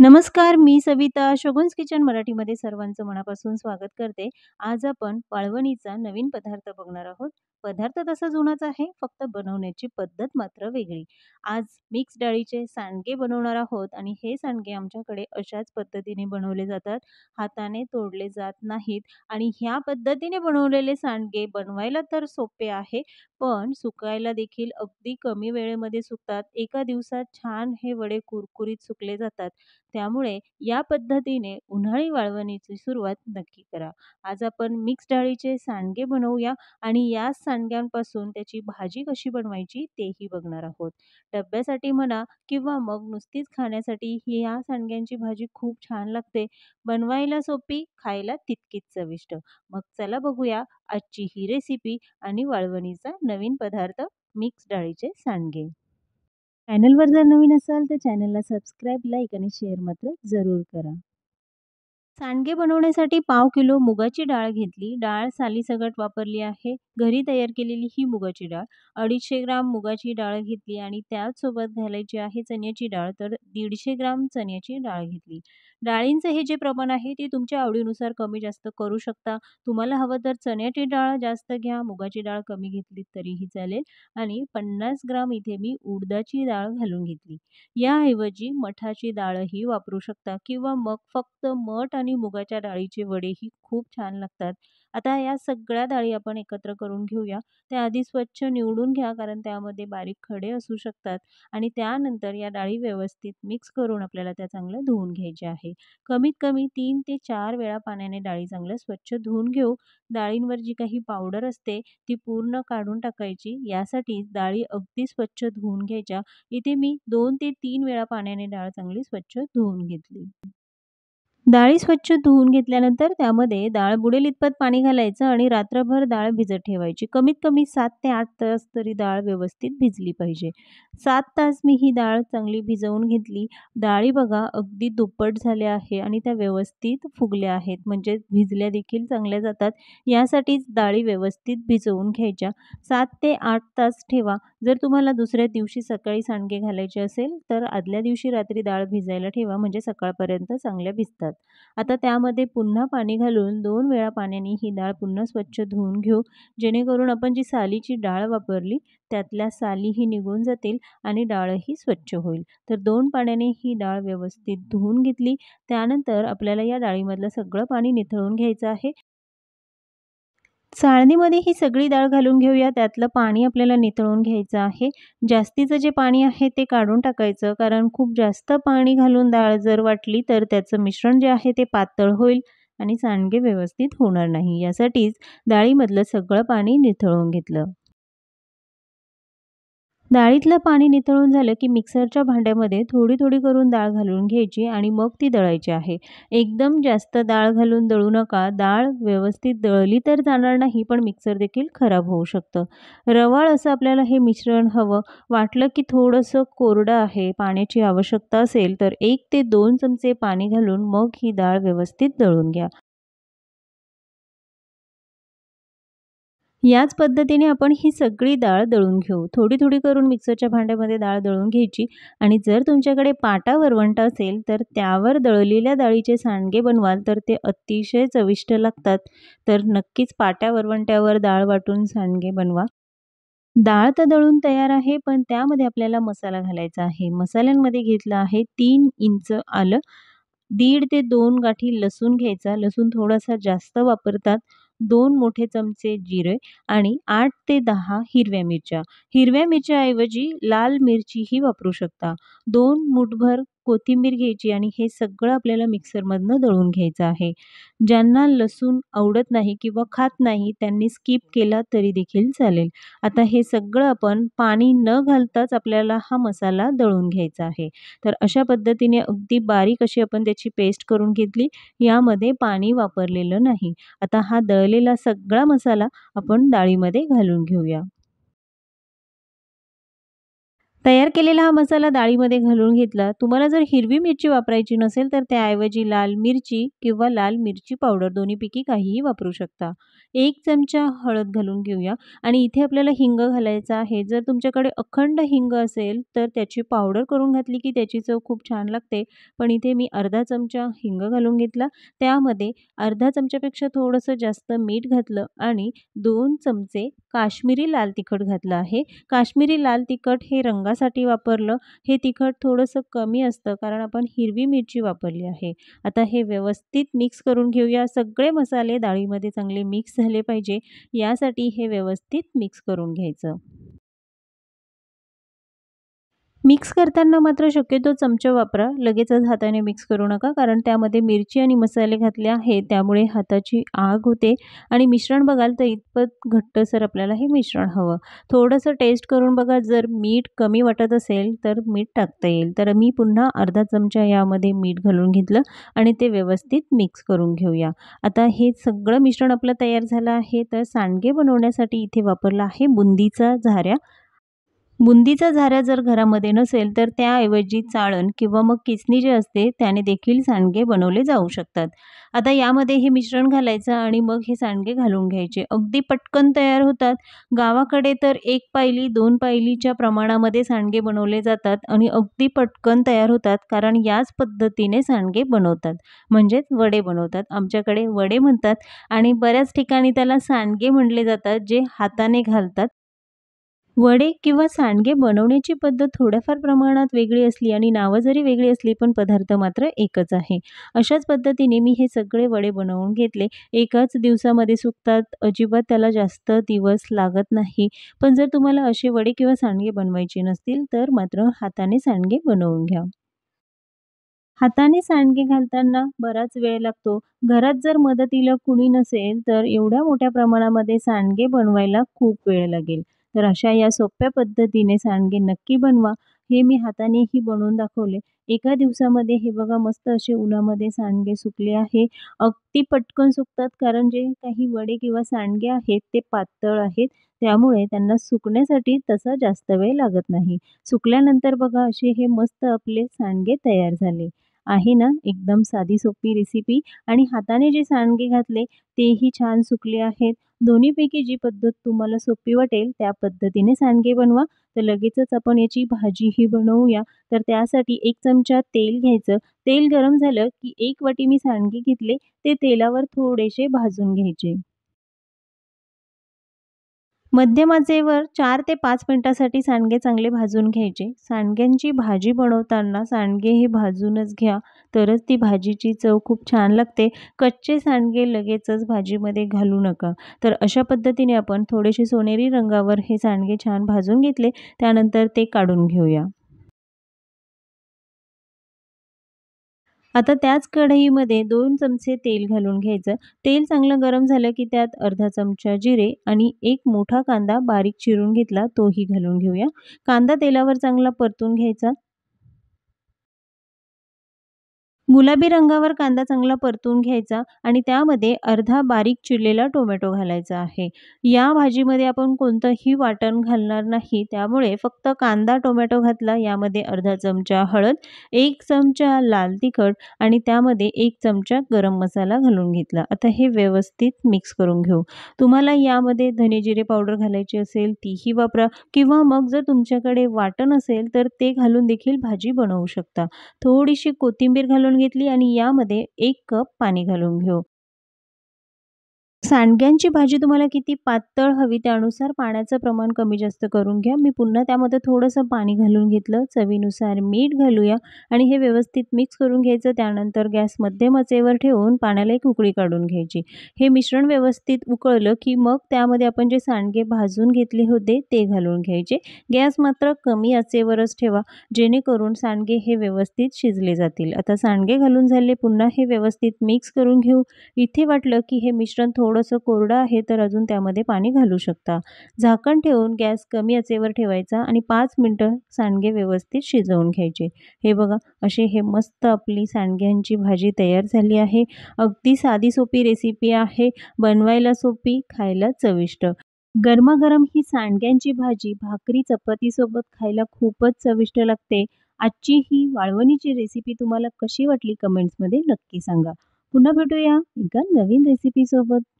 नमस्कार मी सविता शोगुन्स किचन मराठीमध्ये सर्वांचं मनापासून स्वागत करते आज आपण पाळवणीचा नवीन पदार्थ बघणार आहोत पदार्थ तसा जुनाच आहे फक्त बनवण्याची पद्धत मात्र वेगळी आज मिक्स डाळीचे सांडगे बनवणार आहोत आणि हे सांडगे आमच्याकडे अशाच पद्धतीने बनवले जातात हाताने तोडले जात नाहीत आणि ह्या पद्धतीने बनवलेले सांडगे बनवायला तर सोपे आहे पण सुकायला देखील अगदी कमी वेळेमध्ये सुकतात एका दिवसात छान हे वडे कुरकुरीत सुकले जातात त्यामुळे या पद्धतीने उन्हाळी वाळवणीची सुरुवात नक्की करा आज आपण मिक्स डाळीचे सांडगे बनवूया आणि या सांडग्यांपासून त्याची भाजी कशी बनवायची तेही बघणार आहोत डब्यासाठी म्हणा किंवा मग नुसतीच खाण्यासाठी ही ह्या सांडग्यांची भाजी खूप छान लागते बनवायला सोपी खायला तितकीच चविष्ट मग चला बघूया आजची ही रेसिपी आणि वाळवणीचा नवीन पदार्थ मिक्स डाळीचे सांडगे चॅनलवर जर नवीन असाल तर चॅनलला सबस्क्राईब लाईक आणि शेअर मात्र जरूर करा सांडगे बनवण्यासाठी पाव किलो मुगाची डाळ घेतली डाळ सालीसगट वापरली आहे घरी तयार केलेली ही मुगाची डाळ अडीचशे ग्राम मुगाची डाळ घेतली आणि त्याचसोबत घालायची आहे चण्याची डाळ तर दीडशे ग्राम चण्याची डाळ घेतली डाळींचं हे जे प्रमाण आहे ते तुमच्या आवडीनुसार कमी जास्त करू शकता तुम्हाला हवं तर चण्याची डाळ जास्त घ्या मुगाची डाळ कमी घेतली तरीही चालेल आणि पन्नास ग्राम इथे मी उडदाची डाळ घालून घेतली याऐवजी मठाची डाळही वापरू शकता किंवा मग फक्त मठ आणि मुगाच्या डाळीचे वडेही खूप छान लागतात आता या सगळ्या डाळी आपण एकत्र करून घेऊया त्या आधी स्वच्छ निवडून घ्या कारण त्यामध्ये बारीक खडे असू शकतात आणि त्यानंतर या डाळी व्यवस्थित मिक्स करून आपल्याला त्या चांगल्या धुवून घ्यायच्या आहे कमीत कमी तीन ते चार वेळा पाण्याने डाळी चांगलं स्वच्छ धुवून घेऊ डाळींवर जी काही पावडर असते ती पूर्ण काढून टाकायची यासाठी डाळी अगदी स्वच्छ धुवून घ्यायच्या इथे मी दोन ते तीन वेळा पाण्याने डाळ चांगली स्वच्छ धुवून घेतली डाळी स्वच्छ धुवून घेतल्यानंतर त्यामध्ये डाळ बुडेल इतपत पाणी घालायचं आणि रात्रभर डाळ भिजत ठेवायची कमीत कमी सात ते आठ तास तरी डाळ व्यवस्थित भिजली पाहिजे सात तास मी ही डाळ चांगली भिजवून घेतली डाळी बघा अगदी दुप्पट झाल्या आहे आणि त्या व्यवस्थित फुगल्या आहेत म्हणजे भिजल्या देखील चांगल्या जातात यासाठीच डाळी व्यवस्थित भिजवून घ्यायच्या सात ते आठ तास ठेवा जर तुम्हाला दुसऱ्या दिवशी सकाळी सांडगे घालायचे असेल तर आदल्या दिवशी रात्री डाळ भिजायला ठेवा म्हणजे सकाळपर्यंत चांगल्या भिजतात आता त्यामध्ये पुन्हा पाणी घालून दोन वेळा पाण्याने ही डाळ पुन्हा स्वच्छ धुवून घेऊ जेणेकरून आपण जी सालीची डाळ वापरली त्यातल्या सालीही निघून जातील आणि डाळही स्वच्छ होईल तर दोन पाण्याने ही डाळ व्यवस्थित धुवून घेतली त्यानंतर आपल्याला या डाळीमधलं सगळं पाणी निथळून घ्यायचं आहे चाळणीमध्ये ही सगळी डाळ घालून घेऊया त्यातलं पाणी आपल्याला नितळून घ्यायचं आहे जास्तीचं जे पाणी आहे ते काढून टाकायचं कारण खूप जास्त पाणी घालून डाळ जर वाटली तर त्याचं मिश्रण जे आहे ते पातळ होईल आणि सांडगे व्यवस्थित होणार नाही यासाठीच डाळीमधलं सगळं पाणी निथळून घेतलं डाळीतलं पाणी नितळून झालं की मिक्सरच्या भांड्यामध्ये थोडी थोडी करून डाळ घालून घ्यायची आणि मग ती दळायची आहे एकदम जास्त डाळ घालून दळू नका डाळ व्यवस्थित दळली तर जाणार नाही पण मिक्सर देखील खराब होऊ शकतं रवाळ असं आपल्याला हे मिश्रण हवं वाटलं की थोडंसं कोरडं आहे पाण्याची आवश्यकता असेल तर एक ते दोन चमचे पाणी घालून मग ही डाळ व्यवस्थित दळून घ्या याच पद्धतीने आपण ही सगळी डाळ दळून घेऊ थोडी थोडी करून मिक्सरच्या भांड्यामध्ये डाळ दळून घ्यायची आणि जर तुमच्याकडे पाटा वरवंटा असेल तर त्यावर दळलेल्या डाळीचे सांडगे बनवाल तर ते अतिशय चविष्ट लागतात तर नक्कीच पाट्या वरवंट्यावर डाळ वाटून सांडगे बनवा डाळ तर दळून तयार आहे पण त्यामध्ये आपल्याला मसाला घालायचा आहे मसाल्यांमध्ये घेतला आहे तीन इंच आलं दीड ते दोन गाठी लसूण घ्यायचा लसूण थोडासा जास्त वापरतात दोन मोठे चमचे जिरे आणि आठ ते दहा हिरव्या मिरच्या हिरव्या मिरच्याऐवजी लाल मिरचीही वापरू शकता दोन मुठभर कोथिंबीर घ्यायची आणि हे सगळं आपल्याला मिक्सरमधनं दळून घ्यायचं आहे ज्यांना लसूण आवडत नाही किंवा खात नाही त्यांनी स्किप केला तरी देखील चालेल आता हे सगळं आपण पाणी न घालताच आपल्याला हा मसाला दळून घ्यायचा आहे तर अशा पद्धतीने अगदी बारीक अशी आपण त्याची पेस्ट करून घेतली यामध्ये पाणी वापरलेलं नाही आता हा दळलेला सगळा मसाला आपण डाळीमध्ये घालून घेऊया तयार केलेला हा मसाला डाळीमध्ये घालून घेतला तुम्हाला जर हिरवी मिरची वापरायची नसेल तर त्याऐवजी लाल मिरची किंवा लाल मिरची पावडर दोन्हीपैकी काहीही वापरू शकता एक चमचा हळद घालून घेऊया आणि इथे आपल्याला हिंग घालायचं आहे जर तुमच्याकडे अखंड हिंग असेल तर त्याची पावडर करून घातली की त्याची चव खूप छान लागते पण इथे मी अर्धा चमचा हिंग घालून घेतला त्यामध्ये अर्धा चमच्यापेक्षा थोडंसं जास्त मीठ घातलं आणि दोन चमचे काश्मीरी लाल तिखट घातलं आहे काश्मीरी लाल तिखट हे रंग रंगासाठी वापरलं हे तिखट थोडंसं कमी असतं कारण आपण हिरवी मिरची वापरली आहे आता हे व्यवस्थित मिक्स करून घेऊया सगळे मसाले डाळीमध्ये चांगले मिक्स झाले पाहिजे यासाठी हे व्यवस्थित मिक्स करून घ्यायचं मिक्स करताना मात्र शक्यतो चमचा वापरा लगेचच हाताने मिक्स करू नका कारण त्यामध्ये मिरची आणि मसाले घातले आहे त्यामुळे हाताची आग होते आणि मिश्रण बघाल तर इतपत घट्टसर आपल्याला हे मिश्रण हवं थोडंसं टेस्ट करून बघा जर मीठ कमी वाटत असेल तर मीठ टाकता येईल तर मी पुन्हा अर्धा चमचा यामध्ये मीठ घालून घेतलं आणि ते व्यवस्थित मिक्स करून घेऊया आता हे सगळं मिश्रण आपलं तयार झालं आहे तर सांडगे बनवण्यासाठी इथे वापरला आहे बुंदीचा झाऱ्या बुंदीचा झारा जर घरामध्ये नसेल तर त्याऐवजी चाळण किंवा मग किसणी जे असते त्याने देखील सांडगे बनवले जाऊ शकतात आता यामध्ये हे मिश्रण घालायचं आणि मग हे सांडगे घालून घ्यायचे अगदी पटकन तयार होतात गावाकडे तर एक पायली दोन पायलीच्या प्रमाणामध्ये सांडगे बनवले जातात आणि अगदी पटकन तयार होतात कारण याच पद्धतीने सांडगे बनवतात म्हणजेच वडे बनवतात आमच्याकडे वडे म्हणतात आणि बऱ्याच ठिकाणी त्याला सांडगे म्हटले जातात जे हाताने घालतात वडे किंवा सांडगे बनवण्याची पद्धत थोड्याफार प्रमाणात वेगळी असली आणि नावं जरी वेगळी असली पण पदार्थ मात्र एकच आहे अशाच पद्धतीने मी हे सगळे वडे बनवून घेतले एकाच दिवसामध्ये सुकतात अजिबात त्याला जास्त दिवस लागत नाही पण जर तुम्हाला असे वडे किंवा सांडगे बनवायचे नसतील तर मात्र हाताने सांडगे बनवून घ्या हाताने सांडगे घालताना बराच वेळ लागतो घरात जर मदतीला कुणी नसेल तर एवढ्या मोठ्या प्रमाणामध्ये सांडगे बनवायला खूप वेळ लागेल तर अशा या सोप्या पद्धतीने सांडगे नक्की बनवा हे मी हातानेही बनवून दाखवले एका दिवसामध्ये हे बघा मस्त असे उन्हामध्ये सांडगे सुकले आहे अगदी पटकन सुकतात कारण जे काही वडे किंवा सांडगे आहेत ते पातळ आहेत त्यामुळे त्यांना सुकण्यासाठी तसा जास्त वेळ लागत नाही सुकल्यानंतर बघा असे हे मस्त आपले सांडगे तयार झाले आहे ना एकदम साधी सोपी रेसिपी आणि हाताने जे सांडगे घातले तेही छान सुकले आहेत दोन्हीपैकी जी पद्धत तुम्हाला सोपी वाटेल त्या पद्धतीने सांडगे बनवा तर लगेचच आपण याची भाजीही बनवूया तर त्यासाठी एक चमचा तेल घ्यायचं तेल गरम झालं की एक वाटी मी सांडगे घेतले ते तेलावर थोडेसे भाजून घ्यायचे मध्यम आचेवर चार ते पाच मिनटासाठी सांडगे चांगले भाजून घ्यायचे सांडग्यांची भाजी बनवताना सांडगे हे भाजूनच घ्या तरच ती भाजीची चव खूप छान लागते कच्चे सांडगे लगेचच भाजीमध्ये घालू नका तर अशा पद्धतीने आपण थोडेसे सोनेरी रंगावर हे सांडगे छान भाजून घेतले त्यानंतर ते काढून घेऊया आता त्याच कढईमध्ये दोन चमचे तेल घालून घ्यायचं तेल चांगलं गरम झालं की त्यात अर्धा चमचा जिरे आणि एक मोठा कांदा बारीक चिरून घेतला तोही घालून घेऊया कांदा तेलावर चांगला परतून घ्यायचा गुलाबी रंगावर कांदा चांगला परतून घ्यायचा आणि त्यामध्ये अर्धा बारीक चिरलेला टोमॅटो घालायचा आहे या भाजीमध्ये आपण कोणतंही वाटण घालणार नाही त्यामुळे फक्त कांदा टोमॅटो घातला यामध्ये अर्धा चमचा हळद एक चमचा लाल तिखट आणि त्यामध्ये एक चमचा गरम मसाला घालून घेतला आता हे व्यवस्थित मिक्स करून घेऊ तुम्हाला यामध्ये जिरे पावडर घालायची असेल तीही वापरा किंवा मग जर तुमच्याकडे वाटण असेल तर ते घालून देखील भाजी बनवू शकता थोडीशी कोथिंबीर घालून घेतली आणि यामध्ये एक कप पाणी घालून घेऊ सांडग्यांची भाजी तुम्हाला किती पातळ हवी त्यानुसार पाण्याचं प्रमाण कमी जास्त करून घ्या मी पुन्हा त्यामध्ये थोडंसं पाणी घालून घेतलं चवीनुसार मीठ घालूया आणि हे व्यवस्थित मिक्स करून घ्यायचं त्यानंतर गॅस मध्यम आचेवर ठेवून पाण्याला एक उकळी काढून घ्यायची हे मिश्रण व्यवस्थित उकळलं की मग त्यामध्ये आपण जे सांडगे भाजून घेतले होते ते घालून घ्यायचे गॅस मात्र कमी अचेवरच ठेवा जेणेकरून सांडगे हे व्यवस्थित शिजले जातील आता सांडगे घालून झाले पुन्हा हे व्यवस्थित मिक्स करून घेऊ इथे वाटलं की हे मिश्रण थोडं थोडंसं कोरडं आहे तर अजून त्यामध्ये पाणी घालू शकता झाकण ठेवून गॅस कमी आचेवर ठेवायचा आणि पाच मिनटं सांडगे व्यवस्थित शिजवून घ्यायचे हे बघा असे हे मस्त आपली सांडग्यांची भाजी तयार झाली आहे अगदी साधी सोपी रेसिपी आहे बनवायला सोपी खायला चविष्ट गरमागरम ही सांडग्यांची भाजी भाकरी चपातीसोबत खायला खूपच चविष्ट लागते आजची ही वाळवणीची रेसिपी तुम्हाला कशी वाटली कमेंट्समध्ये नक्की सांगा पुन्हा भेटूया एका नवीन रेसिपीसोबत